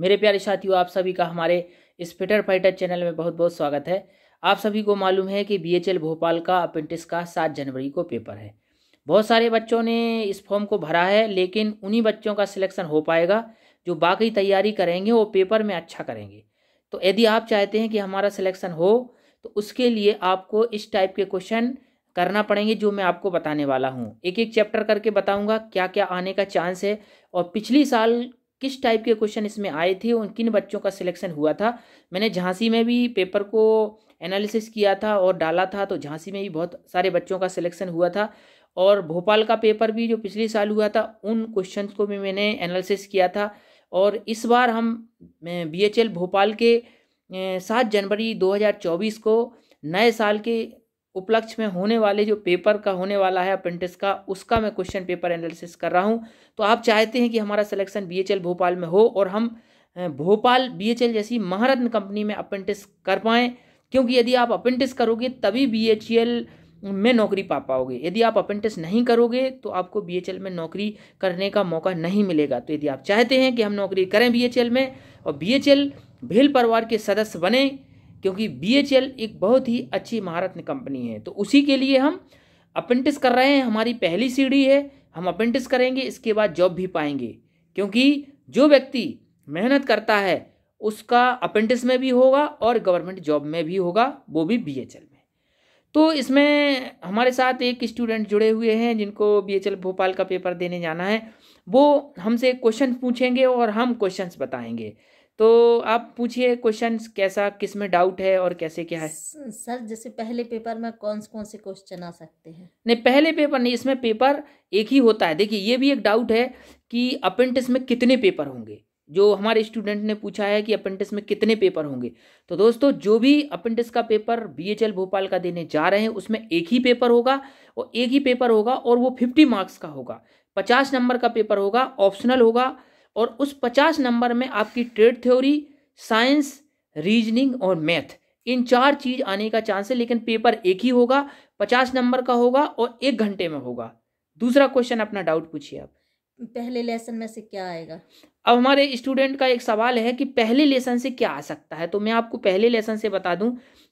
मेरे प्यारे साथियों आप सभी का हमारे इस फिटर फाइटर चैनल में बहुत बहुत स्वागत है आप सभी को मालूम है कि बीएचएल भोपाल का अप्रेंटिस का सात जनवरी को पेपर है बहुत सारे बच्चों ने इस फॉर्म को भरा है लेकिन उन्हीं बच्चों का सिलेक्शन हो पाएगा जो बाकी तैयारी करेंगे वो पेपर में अच्छा करेंगे तो यदि आप चाहते हैं कि हमारा सिलेक्शन हो तो उसके लिए आपको इस टाइप के क्वेश्चन करना पड़ेंगे जो मैं आपको बताने वाला हूँ एक एक चैप्टर करके बताऊँगा क्या क्या आने का चांस है और पिछली साल किस टाइप के क्वेश्चन इसमें आए थे उन किन बच्चों का सिलेक्शन हुआ था मैंने झांसी में भी पेपर को एनालिसिस किया था और डाला था तो झांसी में भी बहुत सारे बच्चों का सिलेक्शन हुआ था और भोपाल का पेपर भी जो पिछले साल हुआ था उन क्वेश्चन को भी मैंने एनालिसिस किया था और इस बार हम बी भोपाल के सात जनवरी 2024 को नए साल के उपलक्ष्य में होने वाले जो पेपर का होने वाला है अप्रेंटिस का उसका मैं क्वेश्चन पेपर एनालिसिस कर रहा हूँ तो आप चाहते हैं कि हमारा सिलेक्शन बी भोपाल में हो और हम भोपाल बी जैसी महारत्न कंपनी में अप्रेंटिस कर पाएँ क्योंकि यदि आप अप्रेंटिस करोगे तभी बी में नौकरी पा पाओगे यदि आप अप्रेंटिस नहीं करोगे तो आपको बी में नौकरी करने का मौका नहीं मिलेगा तो यदि आप चाहते हैं कि हम नौकरी करें बी में और बी भील परिवार के सदस्य बने क्योंकि बी एक बहुत ही अच्छी महारत्न कंपनी है तो उसी के लिए हम अप्रेंटिस कर रहे हैं हमारी पहली सीढ़ी है हम अप्रेंटिस करेंगे इसके बाद जॉब भी पाएंगे क्योंकि जो व्यक्ति मेहनत करता है उसका अप्रेंटिस में भी होगा और गवर्नमेंट जॉब में भी होगा वो भी बी में तो इसमें हमारे साथ एक स्टूडेंट जुड़े हुए हैं जिनको बी भोपाल का पेपर देने जाना है वो हमसे क्वेश्चन पूछेंगे और हम क्वेश्चंस बताएंगे तो आप पूछिए क्वेश्चन कैसा किस में डाउट है और कैसे क्या है सर जैसे पहले पेपर में कौन कौन से क्वेश्चन आ सकते हैं नहीं पहले पेपर नहीं इसमें पेपर एक ही होता है देखिए ये भी एक डाउट है कि अपेंटिस में कितने पेपर होंगे जो हमारे स्टूडेंट ने पूछा है कि अपेंटिस में कितने पेपर होंगे तो दोस्तों जो भी अपेंटिस का पेपर बी भोपाल का देने जा रहे हैं उसमें एक ही पेपर होगा और एक ही पेपर होगा और वो फिफ्टी मार्क्स का होगा पचास नंबर का पेपर होगा ऑप्शनल होगा और उस पचास नंबर में आपकी ट्रेड थ्योरी साइंस रीजनिंग और मैथ इन चार चीज आने का चांस है लेकिन पेपर एक ही होगा पचास नंबर का होगा और एक घंटे में होगा दूसरा क्वेश्चन अपना डाउट पूछिए आप पहले लेसन में से क्या आएगा अब हमारे स्टूडेंट का एक सवाल है कि पहले लेसन से क्या आ सकता है तो मैं आपको पहले लेसन से बता दूं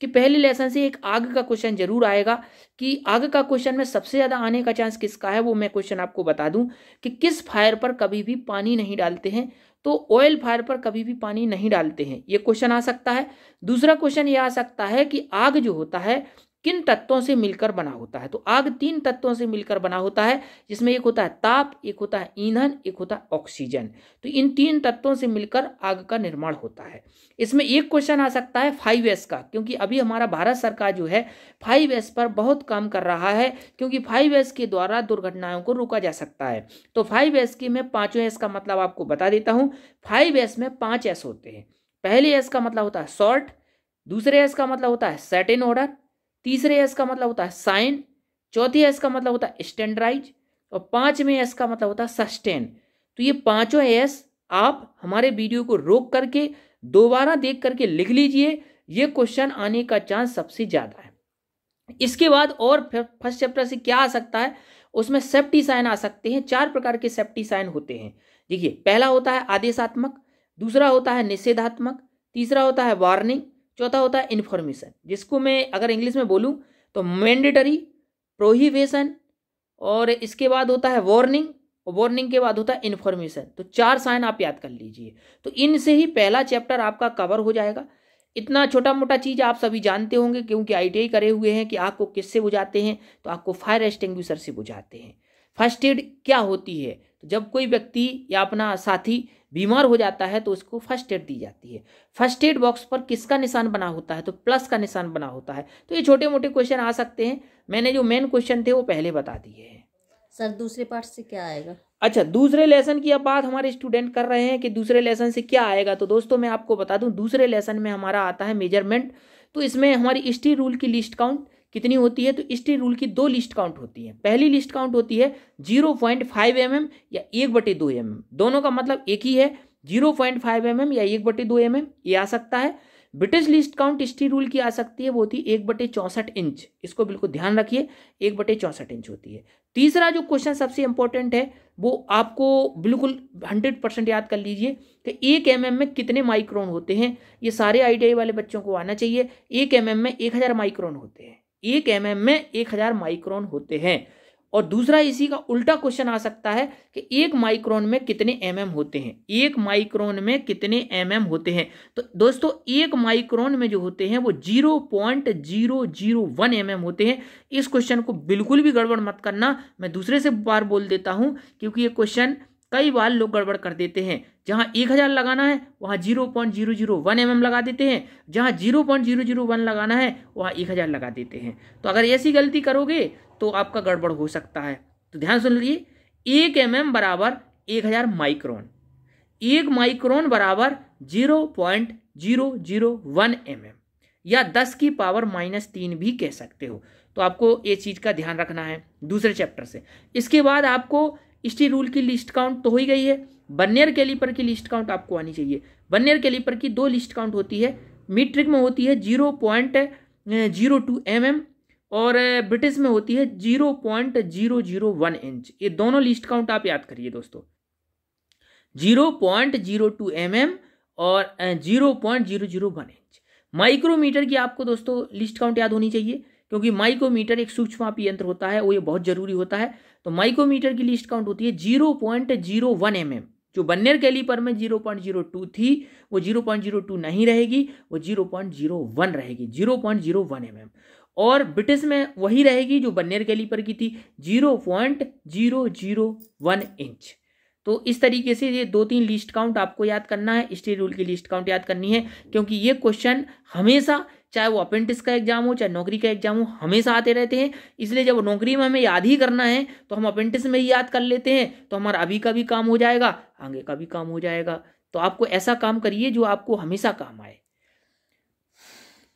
कि पहले लेसन से एक आग का क्वेश्चन जरूर आएगा कि आग का क्वेश्चन में सबसे ज़्यादा आने का चांस किसका है वो मैं क्वेश्चन आपको बता दूं कि किस फायर पर कभी भी पानी नहीं डालते हैं तो ऑयल फायर पर कभी भी पानी नहीं डालते हैं ये क्वेश्चन आ सकता है दूसरा क्वेश्चन ये आ सकता है कि आग जो होता है किन तत्वों से मिलकर बना होता है तो आग तीन तत्वों से मिलकर बना होता है जिसमें एक होता है ताप एक होता है ईंधन एक होता है ऑक्सीजन तो इन तीन तत्वों से मिलकर आग का निर्माण होता है इसमें एक क्वेश्चन आ सकता है फाइव एस का क्योंकि अभी हमारा भारत सरकार जो है फाइव एस पर बहुत काम कर रहा है क्योंकि फाइव एस के द्वारा दुर्घटनाओं को रोका जा सकता है तो फाइव एस के मैं पाँचों एस का मतलब आपको बता देता हूँ फाइव एस में पाँच एस होते हैं पहले एस का मतलब होता है शॉर्ट दूसरे एस का मतलब होता है सेट इन ऑर्डर तीसरे एस का मतलब होता है साइन चौथे एस का मतलब होता है स्टैंडराइज और पांचवें एस का मतलब होता है सस्टेन तो ये पांचों एस आप हमारे वीडियो को रोक करके दोबारा देख करके लिख लीजिए ये क्वेश्चन आने का चांस सबसे ज़्यादा है इसके बाद और फर्स्ट चैप्टर से क्या आ सकता है उसमें सेफ्टी साइन आ सकते हैं चार प्रकार के सेफ्टी साइन होते हैं देखिए पहला होता है आदेशात्मक दूसरा होता है निषेधात्मक तीसरा होता है वार्निंग चौथा होता है इन्फॉर्मेशन जिसको मैं अगर इंग्लिश में बोलूँ तो मैंडेटरी प्रोहिबेशन और इसके बाद होता है वार्निंग और वार्निंग के बाद होता है इन्फॉर्मेशन तो चार साइन आप याद कर लीजिए तो इनसे ही पहला चैप्टर आपका कवर हो जाएगा इतना छोटा मोटा चीज़ आप सभी जानते होंगे क्योंकि आई करे हुए हैं कि आपको किससे बुझाते हैं तो आपको फायर एक्सटिंग्विशर से बुझाते हैं फर्स्ट एड क्या होती है तो जब कोई व्यक्ति या अपना साथी बीमार हो जाता है तो उसको फर्स्ट एड दी जाती है फर्स्ट एड बॉक्स पर किसका निशान बना होता है तो प्लस का निशान बना होता है तो ये छोटे मोटे क्वेश्चन आ सकते हैं मैंने जो मेन क्वेश्चन थे वो पहले बता दिए हैं सर दूसरे पार्ट से क्या आएगा अच्छा दूसरे लेसन की अब बात हमारे स्टूडेंट कर रहे हैं कि दूसरे लेसन से क्या आएगा तो दोस्तों मैं आपको बता दूं दूसरे लेसन में हमारा आता है मेजरमेंट तो इसमें हमारी स्टी रूल की लिस्ट काउंट कितनी होती है तो स्टील रूल की दो लिस्ट काउंट होती है पहली लिस्ट काउंट होती है zero point five M M या एक बटे दो एम एम दोनों का मतलब एक ही है zero point five M M या एक बटे दो एम एम ये आ सकता है British least count steel rule की आ सकती है वो होती है एक बटे चौंसठ इंच इसको बिल्कुल ध्यान रखिए एक बटे चौंसठ इंच होती है तीसरा जो क्वेश्चन सबसे इंपॉर्टेंट है वो आपको बिल्कुल हंड्रेड परसेंट याद कर लीजिए कि एक एम mm में कितने माइक्रोन होते हैं ये सारे आई वाले बच्चों को आना चाहिए एक एम mm में एक हज़ार माइक्रोन होते हैं एक एम mm में एक हजार माइक्रोन होते हैं और दूसरा इसी का उल्टा क्वेश्चन आ सकता है कि एक माइक्रोन में कितने एम mm होते हैं एक माइक्रोन में कितने एम mm होते हैं तो दोस्तों एक माइक्रोन में जो होते हैं वो zero point zero zero one M M होते हैं इस क्वेश्चन को बिल्कुल भी गड़बड़ मत करना मैं दूसरे से बार बोल देता हूं क्योंकि ये क्वेश्चन कई बार लोग गड़बड़ कर देते हैं जहां एक हज़ार लगाना है वहां zero point zero zero one M M लगा देते हैं जहां zero point zero zero one लगाना है वहां एक हज़ार लगा देते हैं तो अगर ऐसी गलती करोगे तो आपका गड़बड़ हो सकता है तो ध्यान सुन लीजिए एक एम एम बराबर एक हज़ार माइक्रोन एक माइक्रोन बराबर zero point zero zero one M M या दस की पावर माइनस तीन भी कह सकते हो तो आपको ये चीज़ का ध्यान रखना है दूसरे चैप्टर से इसके बाद आपको स्टील रूल की लिस्ट काउंट तो हो ही गई है बनियर कैलीपर की लिस्ट काउंट आपको आनी चाहिए बनियर कैलीपर की दो लिस्ट काउंट होती है मीट्रिक में होती है zero point zero two M M और ब्रिटिश में होती है zero point zero zero one inch ये दोनों लिस्ट काउंट आप याद करिए दोस्तों zero point zero two M M और zero point zero zero one inch micrometer की आपको दोस्तों लिस्ट काउंट याद होनी चाहिए क्योंकि माइकोमीटर एक सूक्ष्म यंत्र होता है वो ये बहुत जरूरी होता है तो माइकोमीटर की लिस्ट काउंट होती है zero point zero one M M जो बन्नेर कैलीपर में जीरो पॉइंट जीरो टू थी वो जीरो पॉइंट जीरो टू नहीं रहेगी वो जीरो पॉइंट जीरो वन रहेगी zero point zero one M M और ब्रिटिश में वही रहेगी जो बन्नेर कैलीपर की थी zero point zero zero one inch तो इस तरीके से ये दो तीन लिस्ट काउंट आपको याद करना है स्टील रूल की लिस्ट काउंट याद करनी है क्योंकि ये क्वेश्चन हमेशा चाहे वो अप्रेंटिस का एग्जाम हो चाहे नौकरी का एग्जाम हो हमेशा आते रहते हैं इसलिए जब नौकरी में हमें याद ही करना है तो हम अप्रेंटिस में ही याद कर लेते हैं तो हमारा अभी का भी काम हो जाएगा आगे का भी काम हो जाएगा तो आपको ऐसा काम करिए जो आपको हमेशा काम आए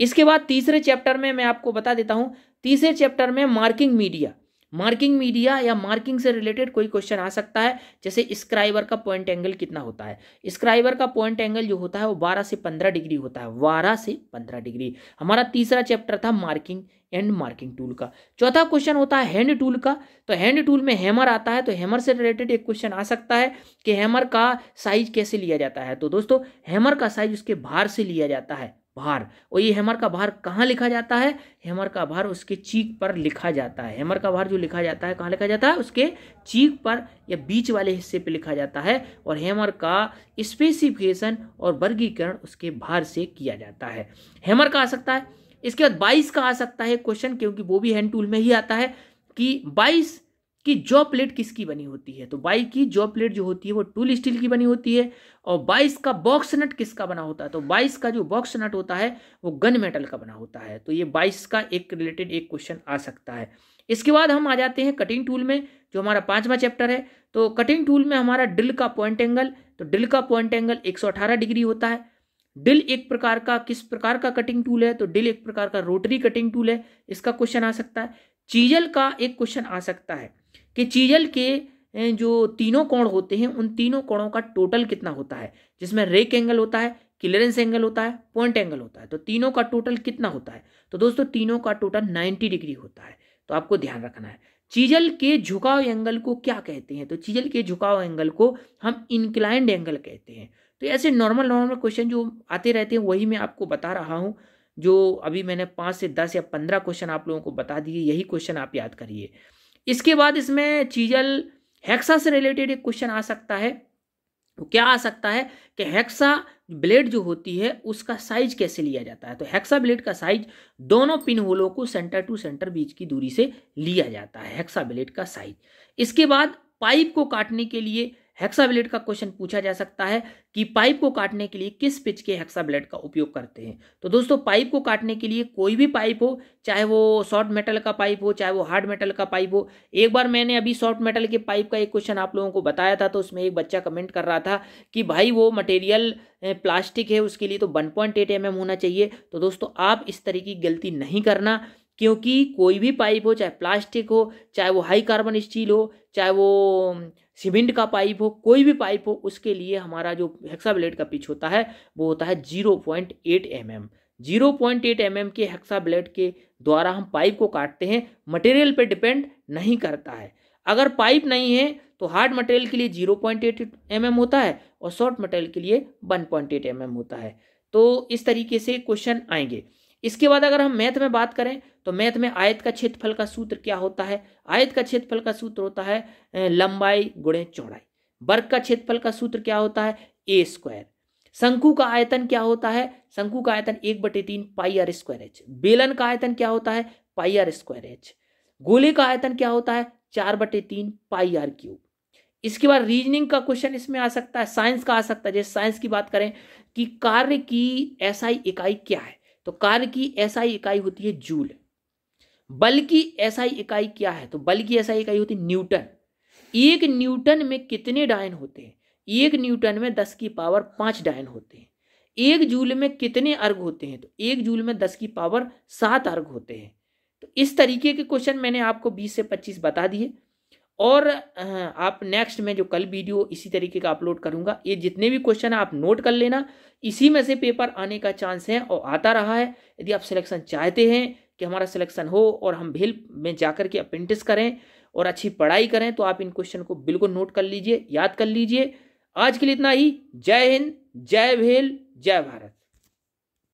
इसके बाद तीसरे चैप्टर में मैं आपको बता देता हूँ तीसरे चैप्टर में मार्किंग मीडिया मार्किंग मीडिया या मार्किंग से रिलेटेड कोई क्वेश्चन आ सकता है जैसे स्क्राइबर का पॉइंट एंगल कितना होता है स्क्राइबर का पॉइंट एंगल जो होता है वो बारह से पंद्रह डिग्री होता है बारह से पंद्रह डिग्री हमारा तीसरा चैप्टर था मार्किंग एंड मार्किंग टूल का चौथा क्वेश्चन होता है हैंड टूल का तो हैंड टूल में हैमर आता है तो हैमर से रिलेटेड एक क्वेश्चन आ सकता है कि हैमर का साइज कैसे लिया जाता है तो दोस्तों हैमर का साइज उसके भार से लिया जाता है भार और ये हैमर का भार कहाँ लिखा जाता है हैमर का भार उसके चीक पर लिखा जाता है हैमर का भार जो लिखा जाता है कहाँ लिखा जाता है उसके चीक पर या बीच वाले हिस्से पे लिखा जाता है और हैमर का स्पेसिफिकेशन और वर्गीकरण उसके भार से किया जाता है हैमर का आ सकता है इसके बाद बाईस का आ सकता है क्वेश्चन क्योंकि वो भी हैंड टूल में ही आता है कि बाईस कि जॉ प्लेट किसकी बनी होती है तो बाइक की जॉ प्लेट जो होती है वो टूल स्टील की बनी होती है और बाइस का बॉक्स नट किसका बना होता है तो बाइस का जो बॉक्स नट होता है वो गन मेटल का बना होता है तो ये बाइस का एक रिलेटेड एक क्वेश्चन आ सकता है इसके बाद हम आ जाते हैं कटिंग टूल में जो हमारा पांचवा चैप्टर है तो कटिंग टूल में हमारा ड्रिल का पॉइंट एंगल तो ड्रिल का पॉइंट एंगल एक डिग्री होता है डिल एक प्रकार का किस प्रकार का कटिंग टूल है तो डिल एक प्रकार का रोटरी कटिंग टूल है इसका क्वेश्चन आ सकता है चीजल का एक क्वेश्चन आ सकता है कि चीजल के जो तीनों कोण होते हैं उन तीनों कोणों का टोटल कितना होता है जिसमें रेक एंगल होता है क्लियरेंस एंगल होता है पॉइंट एंगल होता है तो तीनों का टोटल कितना होता है तो दोस्तों तीनों का टोटल नाइन्टी डिग्री होता है तो आपको ध्यान रखना है चीजल के झुकाव एंगल को क्या कहते हैं तो चीजल के झुकाव एंगल को हम इंक्लाइंड एंगल कहते हैं तो ऐसे नॉर्मल नॉर्मल क्वेश्चन जो आते रहते हैं वही मैं आपको बता रहा हूँ जो अभी मैंने पाँच से दस या पंद्रह क्वेश्चन आप लोगों को बता दिए यही क्वेश्चन आप याद करिए इसके बाद इसमें चीजल हेक्सा से रिलेटेड एक क्वेश्चन आ सकता है क्या आ सकता है कि हेक्सा ब्लेड जो होती है उसका साइज कैसे लिया जाता है तो हेक्सा ब्लेड का साइज दोनों पिन होलों को सेंटर टू सेंटर बीच की दूरी से लिया जाता है हेक्सा ब्लेड का साइज इसके बाद पाइप को काटने के लिए हेक्सा का क्वेश्चन पूछा जा सकता है कि पाइप को काटने के लिए किस पिच के हेक्सा का उपयोग करते हैं तो दोस्तों पाइप को काटने के लिए कोई भी पाइप हो चाहे वो सॉफ्ट मेटल का पाइप हो चाहे वो हार्ड मेटल का पाइप हो एक बार मैंने अभी सॉफ्ट मेटल के पाइप का एक क्वेश्चन आप लोगों को बताया था तो उसमें एक बच्चा कमेंट कर रहा था कि भाई वो मटेरियल प्लास्टिक है उसके लिए तो वन पॉइंट एट एम होना चाहिए तो दोस्तों आप इस तरह की गलती नहीं करना क्योंकि कोई भी पाइप हो चाहे प्लास्टिक हो चाहे वो हाई कार्बन स्टील हो चाहे वो सीमेंट का पाइप हो कोई भी पाइप हो उसके लिए हमारा जो हेक्सा ब्लेड का पिच होता है वो होता है zero point eight M M zero point eight M M के हेक्सा ब्लेड के द्वारा हम पाइप को काटते हैं मटेरियल पे डिपेंड नहीं करता है अगर पाइप नहीं है तो हार्ड मटेरियल के लिए zero point eight M M होता है और सॉफ्ट मटेरियल के लिए one point eight M M होता है तो इस तरीके से क्वेश्चन आएंगे इसके बाद अगर हम मैथ में बात करें तो मैथ में आयत का क्षेत्रफल का सूत्र क्या होता है आयत का क्षेत्रफल का सूत्र होता है लंबाई गुणे चौड़ाई वर्ग का क्षेत्रफल का सूत्र क्या होता है ए स्क्वायर शंकु का आयतन क्या होता है शंकु का आयतन एक बटे तीन पाई आर स्क्वायर एच बेलन का आयतन क्या होता है पाई आर स्क्वायर एच गोले का आयतन क्या होता है चार बटे तीन पाई आर क्यूब इसके बाद रीजनिंग का क्वेश्चन इसमें आ सकता है साइंस का आ सकता है जैसे साइंस की बात करें कि कार्य की एसआई इकाई क्या है तो कार्य की ऐसा इकाई होती है जूल बल की ऐसा इकाई क्या है तो बल की ऐसा इकाई होती है न्यूटन एक न्यूटन में कितने डायन होते हैं एक न्यूटन में दस की पावर पांच डायन होते हैं एक जूल में कितने अर्घ होते हैं तो एक जूल में दस की पावर सात अर्घ होते हैं तो इस तरीके के क्वेश्चन मैंने आपको बीस से पच्चीस बता दिए और आप नेक्स्ट में जो कल वीडियो इसी तरीके का अपलोड करूंगा ये जितने भी क्वेश्चन है आप नोट कर लेना इसी में से पेपर आने का चांस है और आता रहा है यदि आप सिलेक्शन चाहते हैं कि हमारा सिलेक्शन हो और हम भेल में जाकर के अप्रेंटिस करें और अच्छी पढ़ाई करें तो आप इन क्वेश्चन को बिल्कुल नोट कर लीजिए याद कर लीजिए आज के लिए इतना ही जय हिंद जय भेल जय भारत